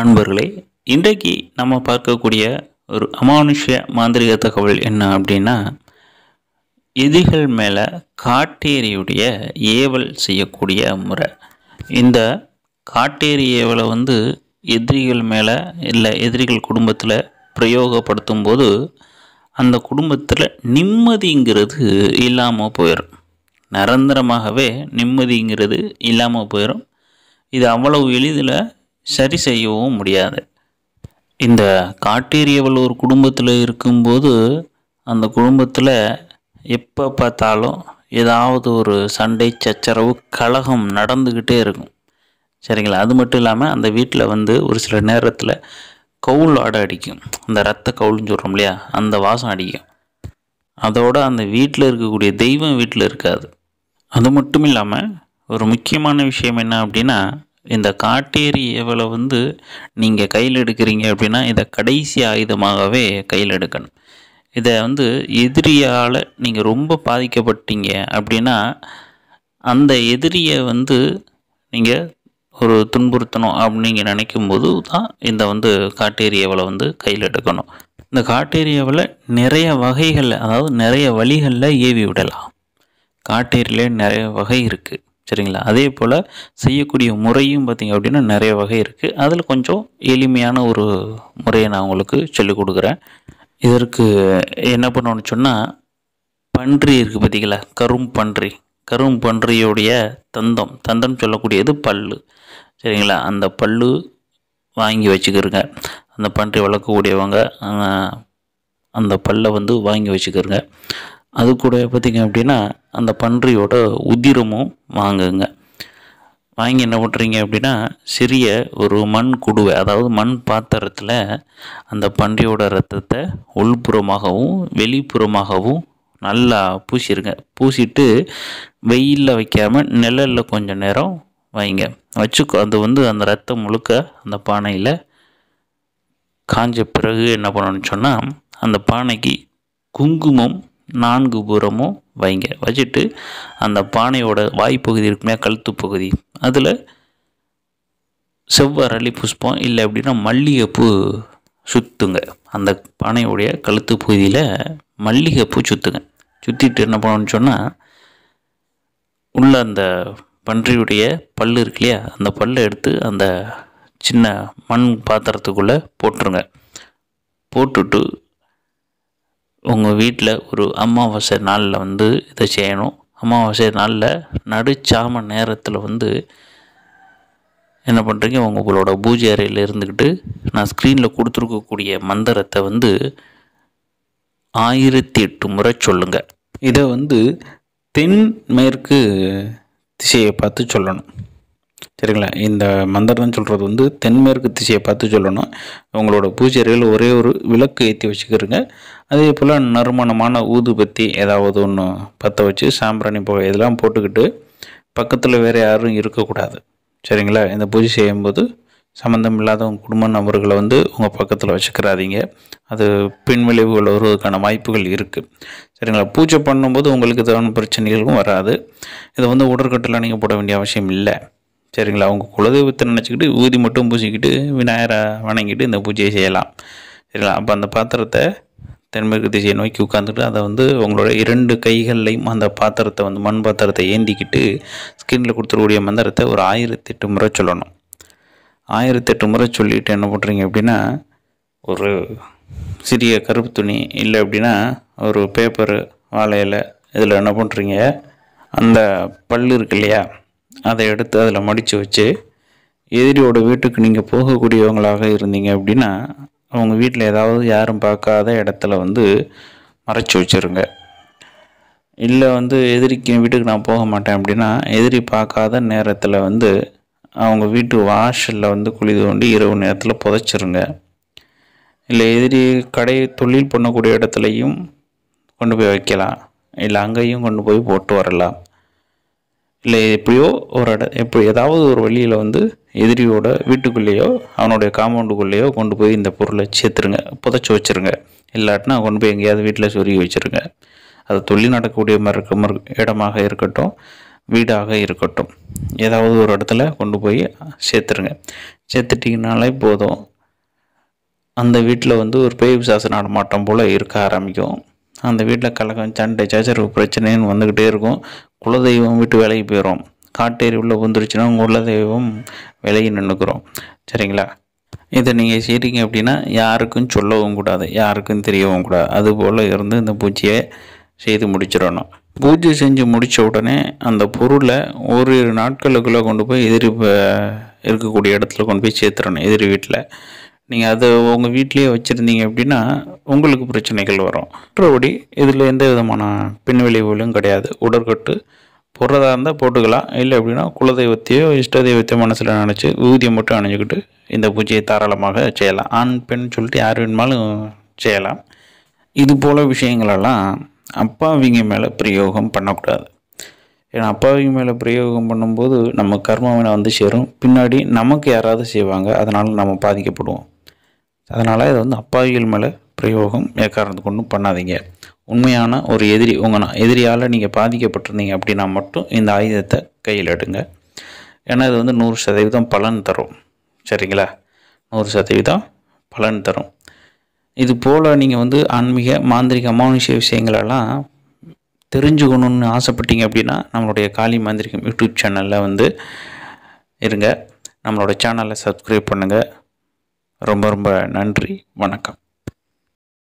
அன்பர்களே இன்றைக்கு நம்ம பார்க்கக்கூடிய ஒரு அமானுஷ்ய மாந்திரிக தகவல் என்ன அப்படின்னா எதிரிகள் மேலே காட்டேரியுடைய ஏவல் செய்யக்கூடிய முறை இந்த காட்டேரி ஏவலை வந்து எதிரிகள் மேலே இல்லை எதிரிகள் குடும்பத்தில் பிரயோகப்படுத்தும் போது அந்த குடும்பத்தில் நிம்மதிங்கிறது இல்லாமல் போயிடும் நிரந்தரமாகவே நிம்மதிங்கிறது இல்லாமல் போயிடும் இது அவ்வளவு எளிதில் சரி செய்யவும் முடியாது இந்த காட்டேரியவள் ஒரு குடும்பத்தில் இருக்கும்போது அந்த குடும்பத்தில் எப்போ பார்த்தாலும் ஏதாவது ஒரு சண்டை சச்சரவு கழகம் நடந்துக்கிட்டே இருக்கும் சரிங்களா அது மட்டும் இல்லாமல் அந்த வீட்டில் வந்து ஒரு சில நேரத்தில் கவுள் ஆடை அடிக்கும் அந்த ரத்த கவுள்னு சொல்கிறோம் இல்லையா அந்த வாசம் அடிக்கும் அதோடு அந்த வீட்டில் இருக்கக்கூடிய தெய்வம் வீட்டில் இருக்காது அது மட்டும் இல்லாமல் ஒரு முக்கியமான விஷயம் என்ன அப்படின்னா இந்த காட்டேரி ஏவலை வந்து நீங்கள் கையில் எடுக்கிறீங்க அப்படின்னா இதை கடைசி ஆயுதமாகவே கையில் எடுக்கணும் இதை வந்து எதிரியால் நீங்கள் ரொம்ப பாதிக்கப்பட்டீங்க அப்படின்னா அந்த எதிரியை வந்து நீங்கள் ஒரு துன்புறுத்தணும் அப்படின்னு நீங்கள் நினைக்கும் போது தான் இந்த வந்து காட்டேரியவளை வந்து கையில் எடுக்கணும் இந்த காட்டேரியவளை நிறைய வகைகளில் அதாவது நிறைய வழிகளில் ஏவி விடலாம் காட்டேரியில் நிறைய வகை இருக்குது சரிங்களா அதே போல் செய்யக்கூடிய முறையும் பார்த்திங்க அப்படின்னா நிறைய வகை இருக்குது அதில் கொஞ்சம் எளிமையான ஒரு முறையை நான் உங்களுக்கு சொல்லிக் கொடுக்குறேன் இதற்கு என்ன பண்ணணும்னு சொன்னால் பன்றி இருக்குது பார்த்திங்களா கரும் பன்றி கரும் பன்றியுடைய தந்தம் தந்தம் சொல்லக்கூடியது பல்லு சரிங்களா அந்த பல்லு வாங்கி வச்சுக்கிருங்க அந்த பன்றி வளர்க்கக்கூடியவங்க அந்த பல்லை வந்து வாங்கி வச்சுக்கிருங்க அது கூட பார்த்திங்க அப்படின்னா அந்த பன்றியோட உதிரமும் வாங்குங்க வாங்கி என்ன பண்ணுறீங்க அப்படின்னா சிறிய ஒரு மண் குடுவை அதாவது மண் பாத்திரத்தில் அந்த பன்றியோட ரத்தத்தை உள்புறமாகவும் வெளிப்புறமாகவும் நல்லா பூசிடுங்க பூசிட்டு வெயிலில் வைக்காமல் நிழலில் கொஞ்சம் நேரம் வைங்க வச்சுக்கோ அது வந்து அந்த ரத்தம் முழுக்க அந்த பானையில் காஞ்ச பிறகு என்ன பண்ணணும்னு சொன்னால் அந்த பானைக்கு குங்குமம் நான்கு புறமும் வைங்க வச்சுட்டு அந்த பானையோட வாய்ப்பகுதி இருக்குமே கழுத்து பகுதி அதில் செவ்வரளி புஷ்பம் இல்லை அப்படின்னா மல்லிகைப்பூ சுற்றுங்க அந்த பானையுடைய கழுத்து பகுதியில் மல்லிகைப்பூ சுற்றுங்க சுற்றிட்டு என்ன பண்ணணும்னு சொன்னால் உள்ள அந்த பன்றியுடைய பல் இருக்கு இல்லையா அந்த பல்லை எடுத்து அந்த சின்ன மண் பாத்திரத்துக்குள்ளே போட்டுருங்க போட்டுட்டு உங்கள் வீட்டில் ஒரு அமாவாசை நாளில் வந்து இதை செய்யணும் அமாவாசை நாளில் நடுச்சாம நேரத்தில் வந்து என்ன பண்ணுறீங்க உங்களோட பூஜை அறையில் இருந்துக்கிட்டு நான் ஸ்க்ரீனில் கொடுத்துருக்கக்கூடிய மந்திரத்தை வந்து ஆயிரத்தி எட்டு முறை சொல்லுங்கள் இதை வந்து தென்மேற்கு திசையை பார்த்து சொல்லணும் சரிங்களா இந்த மந்திரம் சொல்கிறது வந்து தென்மேற்கு திசையை பார்த்து சொல்லணும் உங்களோட பூஜைகள் ஒரே ஒரு விளக்கு ஏற்றி வச்சுக்கிறங்க அதே போல் நறுமணமான ஊதுபத்தி ஏதாவது ஒன்று பற்ற வச்சு சாம்பிராணி புகை இதெல்லாம் போட்டுக்கிட்டு பக்கத்தில் வேறு யாரும் இருக்கக்கூடாது சரிங்களா இந்த பூஜை செய்யும்போது சம்மந்தம் இல்லாத உங்கள் குடும்ப நபர்களை வந்து உங்கள் பக்கத்தில் வச்சுக்கிறாதீங்க அது பின்விளைவுகள் வருவதற்கான வாய்ப்புகள் இருக்குது சரிங்களா பூஜை பண்ணும்போது உங்களுக்கு தேவையான பிரச்சனைகளும் வராது இதை வந்து உடற்கட்டில் நீங்கள் போட வேண்டிய அவசியம் இல்லை சரிங்களா அவங்க குலதெய்வத்தை நினச்சிக்கிட்டு ஊதி மட்டும் பூசிக்கிட்டு விநாயகரை வணங்கிட்டு இந்த பூஜையை செய்யலாம் சரிங்களா அப்போ அந்த பாத்திரத்தை தென்மேற்கு திசையை நோக்கி உட்காந்துட்டு அதை வந்து உங்களோட இரண்டு கைகள்லையும் அந்த பாத்திரத்தை வந்து மண் பாத்திரத்தை ஏந்திக்கிட்டு ஸ்கிரீனில் கொடுத்துருக்கூடிய மந்திரத்தை ஒரு ஆயிரத்தி எட்டு முறை சொல்லணும் ஆயிரத்தி எட்டு முறை சொல்லிவிட்டு என்ன பண்ணுறீங்க அப்படின்னா ஒரு சிறிய கருப்பு துணி இல்லை அப்படின்னா ஒரு பேப்பரு வாழையில் இதில் என்ன பண்ணுறீங்க அந்த பல் இருக்கு இல்லையா அதை எடுத்து அதில் மடித்து வச்சு எதிரியோட வீட்டுக்கு நீங்கள் போகக்கூடியவங்களாக இருந்தீங்க அப்படின்னா அவங்க வீட்டில் ஏதாவது யாரும் பார்க்காத இடத்துல வந்து மறைச்சி வச்சுருங்க இல்லை வந்து எதிரிக்கு வீட்டுக்கு நான் போக மாட்டேன் அப்படின்னா எதிரி பார்க்காத நேரத்தில் வந்து அவங்க வீட்டு வாஷலில் வந்து குழி தோண்டி இரவு நேரத்தில் புதைச்சிருங்க இல்லை எதிரி கடை தொழில் பண்ணக்கூடிய இடத்துலையும் கொண்டு போய் வைக்கலாம் இல்லை அங்கேயும் கொண்டு போய் போட்டு வரலாம் இல்லை எப்படியோ ஒரு இட எப்படி ஏதாவது ஒரு வழியில் வந்து எதிரியோட வீட்டுக்குள்ளேயோ அவனுடைய காம்பவுண்டுக்குள்ளேயோ கொண்டு போய் இந்த பொருளை சேர்த்துருங்க புதைச்சி வச்சுருங்க இல்லாட்டினா கொண்டு போய் எங்கேயாவது வீட்டில் சொருகி வச்சுருங்க அது தொழில் நடக்கக்கூடிய மாதிரி இடமாக இருக்கட்டும் வீடாக இருக்கட்டும் ஏதாவது ஒரு இடத்துல கொண்டு போய் சேர்த்துருங்க சேர்த்துட்டிங்கனாலே போதும் அந்த வீட்டில் வந்து ஒரு பேய் விசாச நடமாட்டம் போல் இருக்க ஆரம்பிக்கும் அந்த வீட்டில் கலகம் சண்டை சச்சரவு பிரச்சனைன்னு வந்துக்கிட்டே இருக்கும் குலதெய்வம் விட்டு வேலைக்கு போயிடும் காட்டேரி உள்ளே வந்துருச்சுன்னா உங்கள் குலதெய்வம் விலகி நின்றுக்கிறோம் சரிங்களா இதை நீங்கள் செய்கிறீங்க அப்படின்னா யாருக்கும் சொல்லவும் கூடாது யாருக்கும் தெரியவும் கூடாது அதுபோல் இருந்து இந்த பூஜையை செய்து முடிச்சிடணும் பூஜை செஞ்சு முடித்த உடனே அந்த பொருளை ஒரு நாட்களுக்குள்ளே கொண்டு போய் எதிரி இருக்கக்கூடிய இடத்துல கொண்டு போய் சேர்த்துறணும் எதிரி வீட்டில் நீங்கள் அதை உங்கள் வீட்லேயே வச்சுருந்தீங்க அப்படின்னா உங்களுக்கு பிரச்சனைகள் வரும் மற்றபடி இதில் எந்த விதமான பின்விளைவுகளும் கிடையாது உடற்கட்டு போடுறதா இருந்தால் போட்டுக்கலாம் இல்லை அப்படின்னா குலதெய்வத்தையோ இஷ்ட தெய்வத்தையோ மனசில் நினச்சி ஊதியம் மட்டும் அணிஞ்சிக்கிட்டு இந்த பூஜையை தாராளமாக செய்யலாம் ஆண் பெண் சொல்லிட்டு யார் வேணுமாலும் செய்யலாம் இது போல் விஷயங்களெல்லாம் அப்பாவிங்க மேலே பிரயோகம் பண்ணக்கூடாது ஏன்னா அப்பாவிங்க மேலே பிரயோகம் பண்ணும்போது நம்ம கர்மவினை வந்து சேரும் பின்னாடி நமக்கு யாராவது செய்வாங்க அதனால் நம்ம பாதிக்கப்படுவோம் அதனால் இதை வந்து அப்பாவிகள் மேலே பிரயோகம் எக்காரணத்து கொண்டும் பண்ணாதீங்க உண்மையான ஒரு எதிரி உங்கள் எதிரியால் நீங்கள் பாதிக்கப்பட்டிருந்தீங்க அப்படின்னா மட்டும் இந்த ஆயுதத்தை கையில் எடுங்க ஏன்னா இது வந்து நூறு சதவீதம் பலன் தரும் சரிங்களா நூறு சதவீதம் பலன் தரும் இது போல் நீங்கள் வந்து ஆன்மீக மாந்திரிக அமானுஷ விஷயங்களெல்லாம் தெரிஞ்சுக்கணுன்னு ஆசைப்பட்டீங்க அப்படின்னா நம்மளுடைய காளி மாந்திரிகம் யூடியூப் சேனலில் வந்து இருங்க நம்மளோட சேனலை சப்ஸ்கிரைப் பண்ணுங்கள் ரொம்ப ரொம்ப நன்றி வணக்கம்